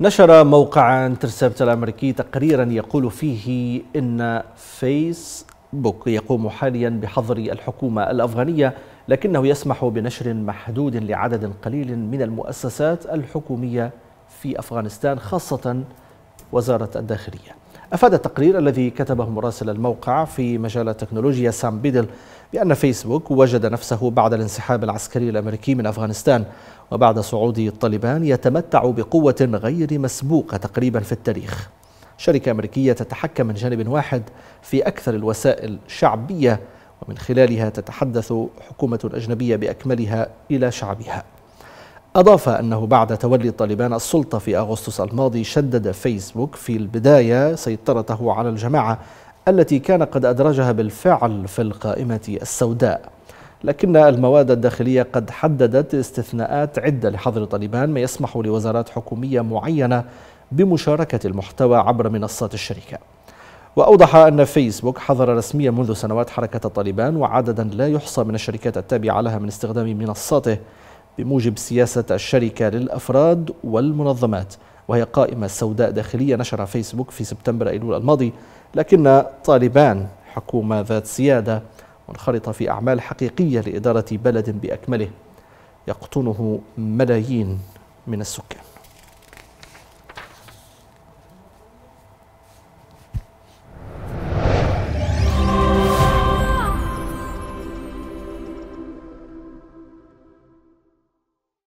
نشر موقع انترسبت الأمريكي تقريرا يقول فيه إن فيسبوك يقوم حاليا بحظر الحكومة الأفغانية لكنه يسمح بنشر محدود لعدد قليل من المؤسسات الحكومية في أفغانستان خاصة وزارة الداخلية أفاد التقرير الذي كتبه مراسل الموقع في مجال التكنولوجيا سام بيدل بأن فيسبوك وجد نفسه بعد الانسحاب العسكري الأمريكي من أفغانستان وبعد صعود الطالبان يتمتع بقوة غير مسبوقة تقريبا في التاريخ شركة أمريكية تتحكم من جانب واحد في أكثر الوسائل شعبية ومن خلالها تتحدث حكومة أجنبية بأكملها إلى شعبها أضاف أنه بعد تولي طالبان السلطة في أغسطس الماضي شدد فيسبوك في البداية سيطرته على الجماعة التي كان قد أدرجها بالفعل في القائمة السوداء لكن المواد الداخلية قد حددت استثناءات عدة لحظر طالبان ما يسمح لوزارات حكومية معينة بمشاركة المحتوى عبر منصات الشركة وأوضح أن فيسبوك حظر رسميا منذ سنوات حركة طالبان وعددا لا يحصى من الشركات التابعة لها من استخدام منصاته بموجب سياسة الشركة للأفراد والمنظمات وهي قائمة سوداء داخلية نشرها فيسبوك في سبتمبر أيلول الماضي لكن طالبان حكومة ذات سيادة منخرطة في أعمال حقيقية لإدارة بلد بأكمله يقطنه ملايين من السكان